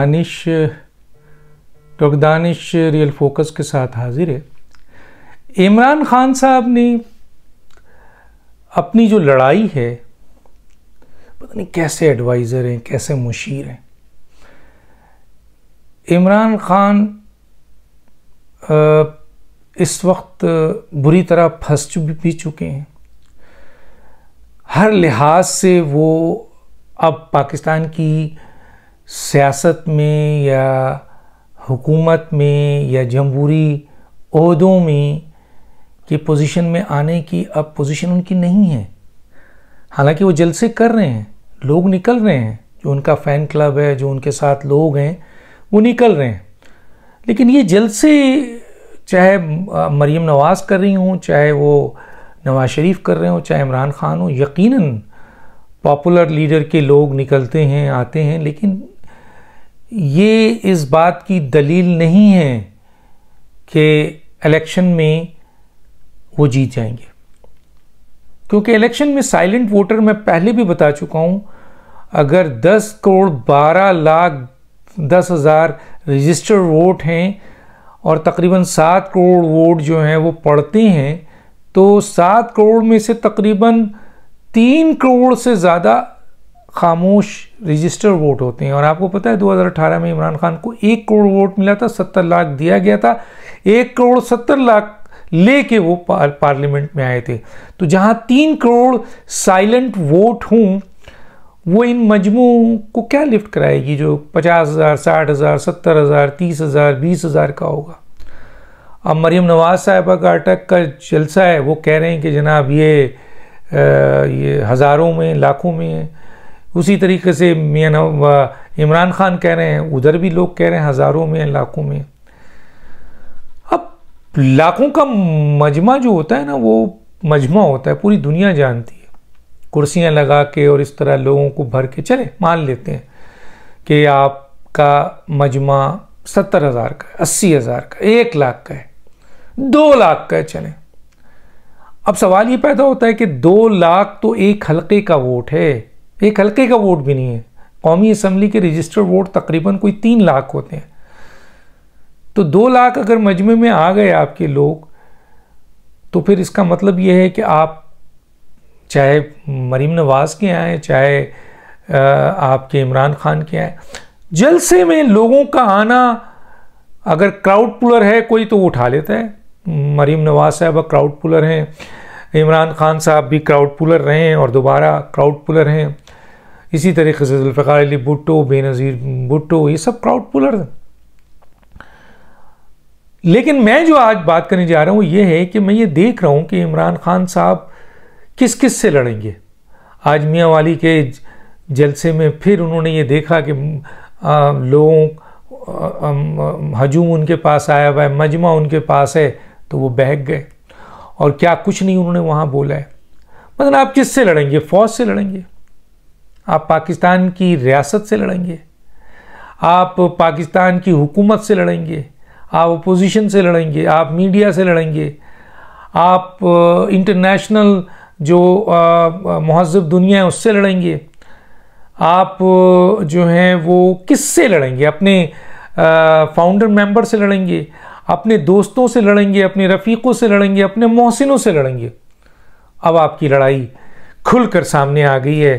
Danish doctor Danish real focus के साथ हाजिर है इमरान खान साहब ने अपनी जो लड़ाई है पता नहीं कैसे एडवाइज़र हैं कैसे मुशीर हैं इमरान खान इस वक्त बुरी तरह फंस भी चुके हैं हर लिहाज से वो अब पाकिस्तान की सियासत में या हुकूमत में या जमहूरी अहदों में कि पोजीशन में आने की अब पोजीशन उनकी नहीं है हालांकि वो जलसे कर रहे हैं लोग निकल रहे हैं जो उनका फ़ैन क्लब है जो उनके साथ लोग हैं वो निकल रहे हैं लेकिन ये जलसे चाहे मरीम नवाज़ कर रही हों चाहे वो नवाज शरीफ कर रहे हों चाहे इमरान खान हो यकीनन पॉपुलर लीडर के लोग निकलते हैं आते हैं लेकिन ये इस बात की दलील नहीं है कि इलेक्शन में वो जीत जाएंगे क्योंकि इलेक्शन में साइलेंट वोटर मैं पहले भी बता चुका हूं अगर 10 करोड़ 12 लाख दस हज़ार रजिस्टर वोट हैं और तकरीबन 7 करोड़ वोट जो हैं वो पड़ते हैं तो 7 करोड़ में से तकरीबन 3 करोड़ से ज़्यादा खामोश रजिस्टर वोट होते हैं और आपको पता है 2018 में इमरान खान को एक करोड़ वोट मिला था सत्तर लाख दिया गया था एक करोड़ सत्तर लाख ले वो पार, पार्लियामेंट में आए थे तो जहाँ तीन करोड़ साइलेंट वोट हूँ वो इन मजमू को क्या लिफ्ट कराएगी जो पचास हज़ार साठ हज़ार सत्तर हज़ार तीस हज़ार बीस हज़ार का होगा अब मरीम नवाज़ साहिबा का अटक का जलसा है वो कह रहे हैं कि जनाब ये आ, ये हज़ारों में लाखों में उसी तरीके से मियाँ इमरान खान कह रहे हैं उधर भी लोग कह रहे हैं हज़ारों में लाखों में अब लाखों का मजमा जो होता है ना वो मजमा होता है पूरी दुनिया जानती है कुर्सियां लगा के और इस तरह लोगों को भर के चले मान लेते हैं कि आपका मजमा सत्तर हज़ार का है अस्सी हज़ार का एक लाख का है दो लाख का है चले अब सवाल ये पैदा होता है कि दो लाख तो एक हलके का वोट है एक हल्के का वोट भी नहीं है कौमी असम्बली के रजिस्टर्ड वोट तकरीबन कोई तीन लाख होते हैं तो दो लाख अगर मजमे में आ गए आपके लोग तो फिर इसका मतलब यह है कि आप चाहे मरीम नवाज़ के आए चाहे आपके इमरान खान के आए जलसे में लोगों का आना अगर क्राउड पुलर है कोई तो वो उठा लेता है मरीम नवाज़ साहब क्राउड पुलर हैं इमरान खान साहब भी क्राउड पुलर रहे हैं और दोबारा क्राउड पुलर हैं इसी तरीके से जुल्फ़ार अली भुट्टो बेनज़ीर भुट्टो ये सब क्राउड पुलर हैं लेकिन मैं जो आज बात करने जा रहा हूँ ये है कि मैं ये देख रहा हूँ कि इमरान खान साहब किस किस से लड़ेंगे आज मियाँ वाली के जलसे में फिर उन्होंने ये देखा कि लोगों हजूम उनके पास आया हुआ है मजमा उनके पास है तो वो बहक गए और क्या कुछ नहीं उन्होंने वहां बोला है मतलब आप किससे लड़ेंगे फौज से लड़ेंगे आप पाकिस्तान की रियासत से लड़ेंगे आप पाकिस्तान की हुकूमत से लड़ेंगे आप अपोजिशन से लड़ेंगे आप मीडिया से लड़ेंगे आप इंटरनेशनल uh, जो uh, uh, महजब दुनिया है उससे लड़ेंगे आप जो हैं वो किससे लड़ेंगे अपने फाउंडर मेंबर से लड़ेंगे अपने दोस्तों से लड़ेंगे अपने रफ़ीक़ों से लड़ेंगे अपने मोहसिनों से लड़ेंगे अब आपकी लड़ाई खुलकर सामने आ गई है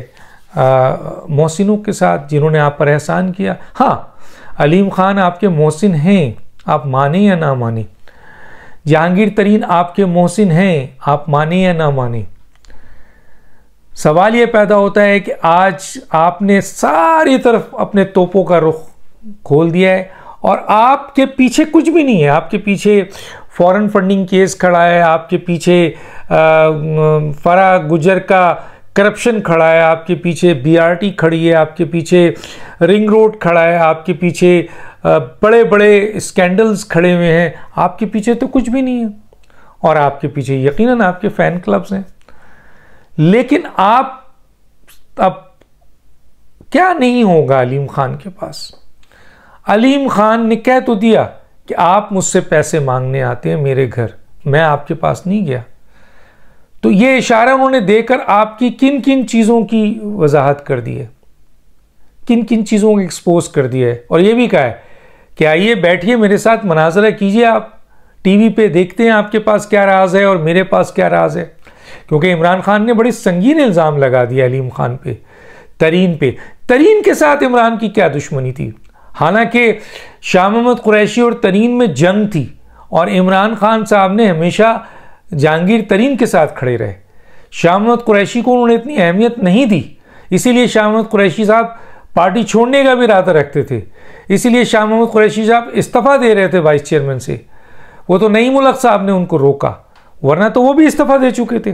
मोहसिनों के साथ जिन्होंने आप पर एहसान किया हाँ अलीम ख़ान आपके मोहसिन हैं आप माने या ना माने जहांगीर तरीन आपके मोहसिन हैं आप माने या ना माने सवाल यह पैदा होता है कि आज आपने सारी तरफ अपने तोपों का रुख खोल दिया है और आपके पीछे कुछ भी नहीं है आपके पीछे फॉरेन फंडिंग केस खड़ा है आपके पीछे फरा गुजर का करप्शन खड़ा है आपके पीछे बीआरटी खड़ी है आपके पीछे रिंग रोड खड़ा है आपके पीछे बड़े बड़े स्कैंडल्स खड़े हुए हैं आपके पीछे तो कुछ भी नहीं है और आपके पीछे यकीनन आपके फैन क्लब्स हैं लेकिन आप अब क्या नहीं होगा अलीम खान के पास अलीम खान ने कह तो दिया कि आप मुझसे पैसे मांगने आते हैं मेरे घर मैं आपके पास नहीं गया तो ये इशारा उन्होंने देकर आपकी किन किन चीज़ों की वजाहत कर दी है किन किन चीज़ों को एक्सपोज कर दिया है और ये भी कहा है कि आइए बैठिए मेरे साथ मनाजरा कीजिए आप टीवी पे देखते हैं आपके पास क्या राज है और मेरे पास क्या राज है क्योंकि इमरान खान ने बड़ी संगीन इल्ज़ाम लगा दिया अलीम खान पे तरीन पे तरीन के साथ इमरान की क्या दुश्मनी थी हालांकि शाह महमद कुरैशी और तरीन में जंग थी और इमरान खान साहब ने हमेशा जहांगीर तरीन के साथ खड़े रहे शाह महमद कुरैशी को उन्होंने इतनी अहमियत नहीं दी इसीलिए शाह महमद कुरैशी साहब पार्टी छोड़ने का भी इरादा रखते थे इसीलिए शाह महमद कुरैशी साहब इस्तीफ़ा दे रहे थे वाइस चेयरमैन से वो तो नईम उलग साहब ने उनको रोका वरना तो वो भी इस्तीफ़ा दे चुके थे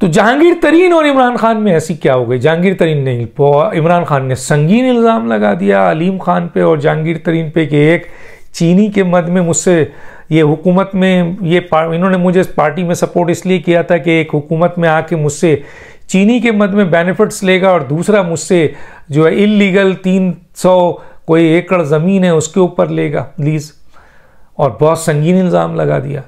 तो जहांगीर तरीन और इमरान खान में ऐसी क्या हो गई जहांगीर तरीन ने इमरान खान ने संगीन इल्ज़ाम लगा दिया अलीम खान पे और जहांगीर तरीन पे कि एक चीनी के मद में मुझसे ये हुकूमत में ये इन्होंने मुझे इस पार्टी में सपोर्ट इसलिए किया था कि एक हुकूमत में आके मुझसे चीनी के मद में बेनिफिट्स लेगा और दूसरा मुझसे जो है इलीगल तीन सौ कोई एकड़ ज़मीन है उसके ऊपर लेगा लीज़ और बहुत संगीन इल्ज़ाम लगा दिया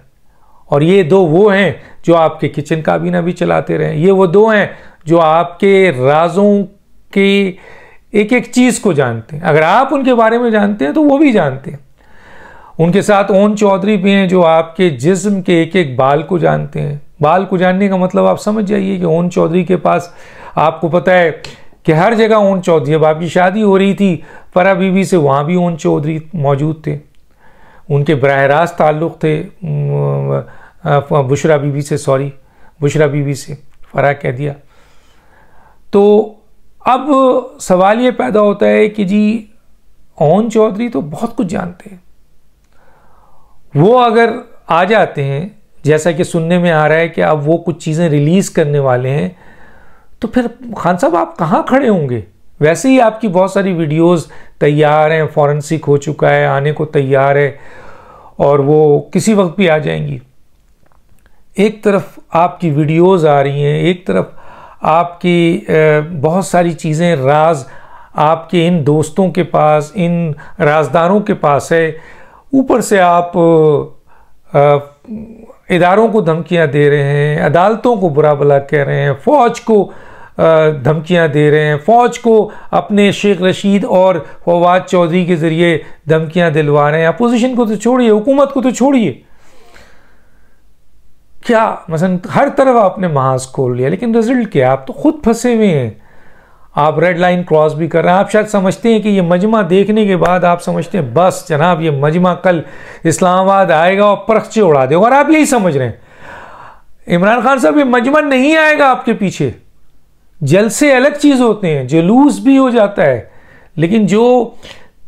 और ये दो वो हैं जो आपके किचन काबीना भी चलाते रहे ये वो दो हैं जो आपके राजों के एक एक चीज़ को जानते हैं अगर आप उनके बारे में जानते हैं तो वो भी जानते हैं उनके साथ ओन चौधरी भी हैं जो आपके जिस्म के एक एक बाल को जानते हैं बाल को जानने का मतलब आप समझ जाइए कि ओन चौधरी के पास आपको पता है कि हर जगह ओन चौधरी अब आपकी शादी हो रही थी पर बीवी से वहाँ भी ओन चौधरी मौजूद थे उनके बरह रास्त ताल्लुक़ थे बुशरा बीबी से सॉरी बुशरा बीबी से फ़रा कह दिया तो अब सवाल ये पैदा होता है कि जी ओन चौधरी तो बहुत कुछ जानते हैं वो अगर आ जाते हैं जैसा कि सुनने में आ रहा है कि अब वो कुछ चीज़ें रिलीज़ करने वाले हैं तो फिर खान साहब आप कहाँ खड़े होंगे वैसे ही आपकी बहुत सारी वीडियोस तैयार हैं फॉरेंसिक हो चुका है आने को तैयार है और वो किसी वक्त भी आ जाएंगी एक तरफ आपकी वीडियोस आ रही हैं एक तरफ आपकी बहुत सारी चीज़ें राज आपके इन दोस्तों के पास इन राजदारों के पास है ऊपर से आप इदारों को धमकियां दे रहे हैं अदालतों को बुरा भला कह रहे हैं फौज को धमकियां दे रहे हैं फ़ौज को अपने शेख रशीद और फवाद चौधरी के ज़रिए धमकियां दिलवा रहे हैं अपोजिशन को तो छोड़िए हुकूमत को तो छोड़िए क्या मसलन हर तरफ आपने महाज खोल लिया लेकिन रिजल्ट क्या आप तो खुद फंसे हुए हैं आप रेड लाइन क्रॉस भी कर रहे हैं आप शायद समझते हैं कि ये मजमा देखने के बाद आप समझते हैं बस जनाब ये मजमा कल इस्लामाबाद आएगा और परखचे उड़ा देगा और आप यही समझ रहे हैं इमरान खान साहब ये मजमा नहीं आएगा आपके पीछे जलसे अलग चीज़ होते हैं जुलूस भी हो जाता है लेकिन जो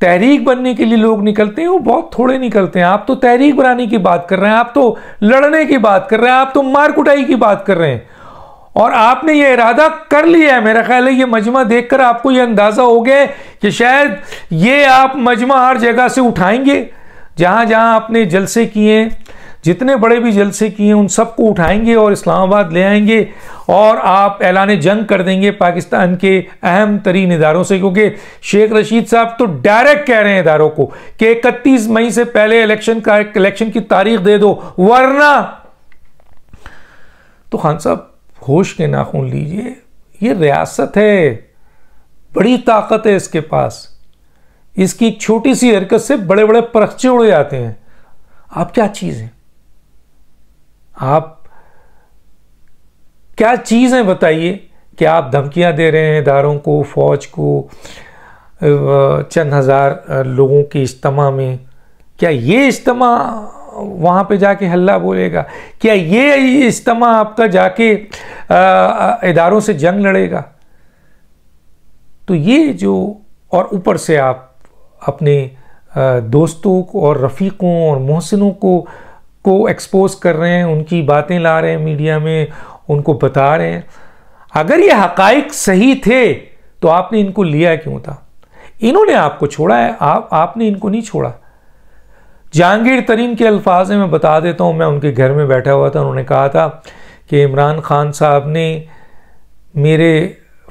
तहरीक बनने के लिए लोग निकलते हैं वो बहुत थोड़े निकलते हैं आप तो तहरीक बनाने की बात कर रहे हैं आप तो लड़ने की बात कर रहे हैं आप तो मार कुटाई की बात कर रहे हैं और आपने ये इरादा कर लिया है मेरा ख्याल है ये मजमा देखकर आपको ये अंदाज़ा हो गया कि शायद ये आप मजमा हर जगह से उठाएंगे जहां जहां आपने जलसे किए जितने बड़े भी जलसे किए उन सबको उठाएंगे और इस्लामाबाद ले आएंगे और आप ऐलान जंग कर देंगे पाकिस्तान के अहम तरीन इदारों से क्योंकि शेख रशीद साहब तो डायरेक्ट कह रहे हैं इदारों को कि इकतीस मई से पहले इलेक्शन का इलेक्शन की तारीख दे दो वरना तो खान साहब होश के नाखून लीजिए ये रियासत है बड़ी ताकत है इसके पास इसकी एक छोटी सी हरकत से बड़े बड़े परखचे उड़े जाते हैं आप क्या चीज़ हैं आप क्या चीज है बताइए कि आप धमकियां दे रहे हैं इदारों को फौज को चंद हज़ार लोगों के इज्तम में क्या ये इज्तम वहां पे जाके हल्ला बोलेगा क्या ये इज्तम आपका जाके इदारों से जंग लड़ेगा तो ये जो और ऊपर से आप अपने दोस्तों को और रफ़ीकों और मोहसिनों को को एक्सपोज कर रहे हैं उनकी बातें ला रहे हैं मीडिया में उनको बता रहे हैं अगर ये हकाइक सही थे तो आपने इनको लिया क्यों था इन्होंने आपको छोड़ा है आप आपने इनको नहीं छोड़ा जहांगीर तरीन के अल्फाज में बता देता हूँ मैं उनके घर में बैठा हुआ था उन्होंने कहा था कि इमरान खान साहब ने मेरे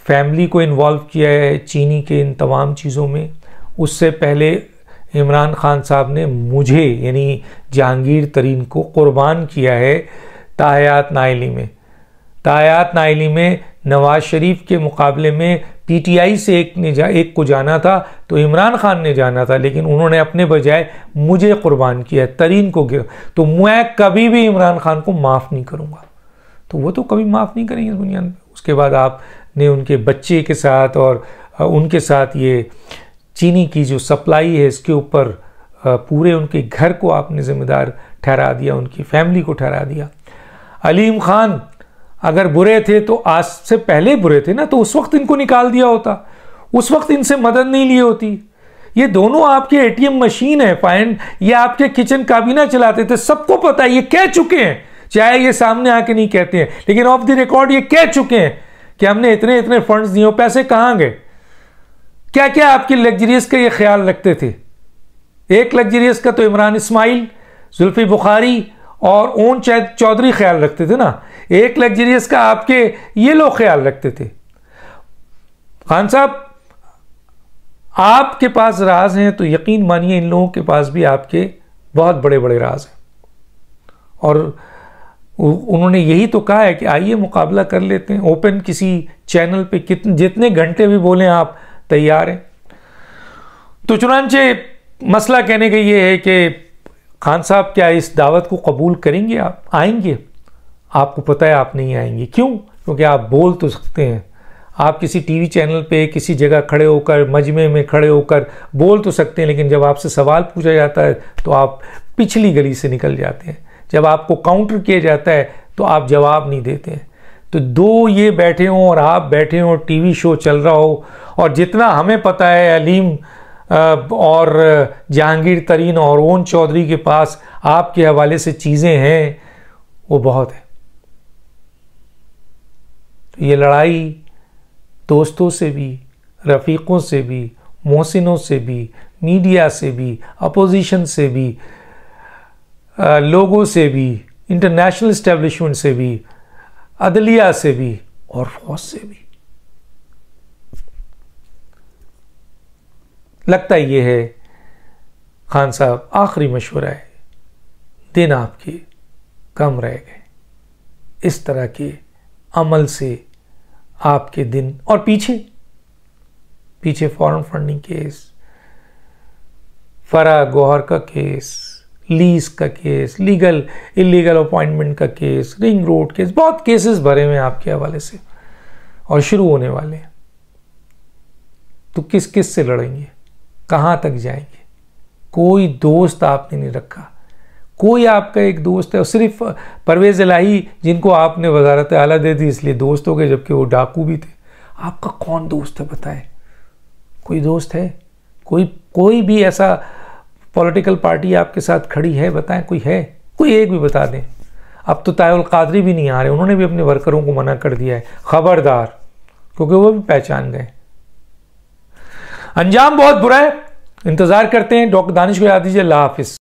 फैमिली को इन्वॉल्व किया है चीनी के इन तमाम चीज़ों में उससे पहले इमरान खान साहब ने मुझे यानी जहांगीर तरीन को कुर्बान किया है तायात नाइली में तायात नाइली में नवाज शरीफ के मुकाबले में पीटीआई से एक ने जा एक को जाना था तो इमरान खान ने जाना था लेकिन उन्होंने अपने बजाय मुझे कुर्बान किया तरीन को तो मैं कभी भी इमरान खान को माफ़ नहीं करूँगा तो वो तो कभी माफ़ नहीं करेंगे इस बुनियाद उसके बाद आपने उनके बच्चे के साथ और उनके साथ ये चीनी की जो सप्लाई है इसके ऊपर पूरे उनके घर को आपने ज़िम्मेदार ठहरा दिया उनकी फैमिली को ठहरा दिया अलीम खान अगर बुरे थे तो आज से पहले बुरे थे ना तो उस वक्त इनको निकाल दिया होता उस वक्त इनसे मदद नहीं ली होती ये दोनों आपके एटीएम मशीन है फाइन ये आपके किचन काबीना चलाते थे सबको पता है ये कह चुके हैं चाहे ये सामने आके नहीं कहते हैं लेकिन ऑफ द रिकॉर्ड ये कह चुके हैं कि हमने इतने इतने फंड्स दिए पैसे कहाँ गए क्या क्या आपकी लग्जरीज का ये ख्याल रखते थे एक लग्जरीज का तो इमरान इस्माइल जुल्फी बुखारी और ओन चौधरी ख्याल रखते थे ना एक लग्जरीज का आपके ये लोग ख्याल रखते थे खान साहब आपके पास राज हैं तो यकीन मानिए इन लोगों के पास भी आपके बहुत बड़े बड़े राज हैं और उन्होंने यही तो कहा है कि आइए मुकाबला कर लेते हैं ओपन किसी चैनल पे कितने जितने घंटे भी बोलें आप तैयार है तो चुनानचे मसला कहने का ये है कि खान साहब क्या इस दावत को कबूल करेंगे आप आएंगे आपको पता है आप नहीं आएंगे क्यों क्योंकि आप बोल तो सकते हैं आप किसी टीवी चैनल पे किसी जगह खड़े होकर मजमे में खड़े होकर बोल तो सकते हैं लेकिन जब आपसे सवाल पूछा जाता है तो आप पिछली गली से निकल जाते हैं जब आपको काउंटर किया जाता है तो आप जवाब नहीं देते हैं तो दो ये बैठे हों और आप बैठे हों टीवी शो चल रहा हो और जितना हमें पता है अलीम और जहांगीर तरीन और ओन चौधरी के पास आपके हवाले से चीज़ें हैं वो बहुत है तो ये लड़ाई दोस्तों से भी रफ़ीक़ों से भी मोहसिनों से भी मीडिया से भी अपोजिशन से भी लोगों से भी इंटरनेशनल इस्टेब्लिशमेंट से भी अदलिया से भी और फौज से भी लगता यह है खान साहब आखिरी मशवरा है दिन आपके कम रह गए इस तरह के अमल से आपके दिन और पीछे पीछे foreign funding case Farah Gohar का केस लीज का केस लीगल इलीगल अपॉइंटमेंट का केस रिंग रोड केस बहुत केसेस भरे हुए हैं आपके हवाले से और शुरू होने वाले हैं तो किस किस से लड़ेंगे कहाँ तक जाएंगे कोई दोस्त आपने नहीं रखा कोई आपका एक दोस्त है और सिर्फ परवेज़ इलाही जिनको आपने वजारत आला दे दी इसलिए दोस्त हो गए जबकि वो डाकू भी थे आपका कौन दोस्त है बताएं कोई दोस्त है कोई कोई भी ऐसा पॉलिटिकल पार्टी आपके साथ खड़ी है बताएं कोई है कोई एक भी बता दें अब तो तायुल कादरी भी नहीं आ रहे उन्होंने भी अपने वर्करों को मना कर दिया है खबरदार क्योंकि वो भी पहचान गए अंजाम बहुत बुरा है इंतज़ार करते हैं डॉक्टर दानिश को याद दीजिए अल्लाह हाफिज़